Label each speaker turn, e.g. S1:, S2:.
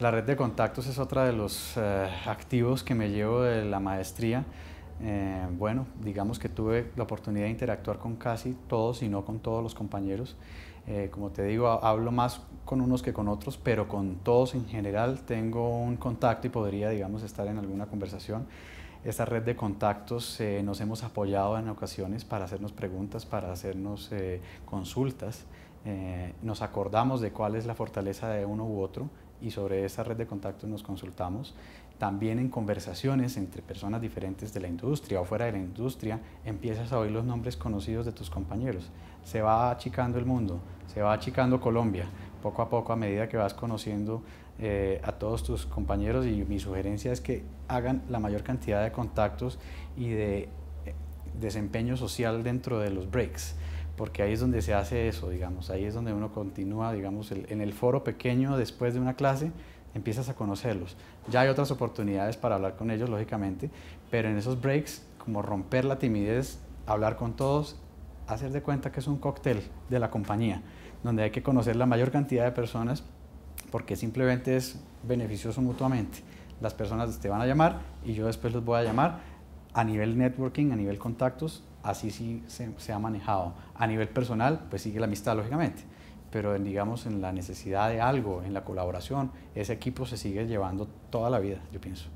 S1: La red de contactos es otra de los eh, activos que me llevo de la maestría. Eh, bueno, digamos que tuve la oportunidad de interactuar con casi todos y no con todos los compañeros. Eh, como te digo, hablo más con unos que con otros, pero con todos en general tengo un contacto y podría, digamos, estar en alguna conversación. Esta red de contactos nos hemos apoyado en ocasiones para hacernos preguntas, para hacernos consultas. Eh, nos acordamos de cuál es la fortaleza de uno u otro y sobre esa red de contactos nos consultamos. También en conversaciones entre personas diferentes de la industria o fuera de la industria, empiezas a oír los nombres conocidos de tus compañeros. Se va achicando el mundo, se va achicando Colombia, poco a poco a medida que vas conociendo eh, a todos tus compañeros y mi sugerencia es que hagan la mayor cantidad de contactos y de eh, desempeño social dentro de los breaks porque ahí es donde se hace eso, digamos, ahí es donde uno continúa, digamos, en el foro pequeño después de una clase, empiezas a conocerlos. Ya hay otras oportunidades para hablar con ellos, lógicamente, pero en esos breaks, como romper la timidez, hablar con todos, hacer de cuenta que es un cóctel de la compañía, donde hay que conocer la mayor cantidad de personas porque simplemente es beneficioso mutuamente. Las personas te van a llamar y yo después los voy a llamar a nivel networking, a nivel contactos, así sí se, ha manejado. A nivel personal, pues sigue la amistad, lógicamente, pero digamos en la necesidad de algo, en la colaboración, ese equipo se sigue llevando toda la vida, yo pienso.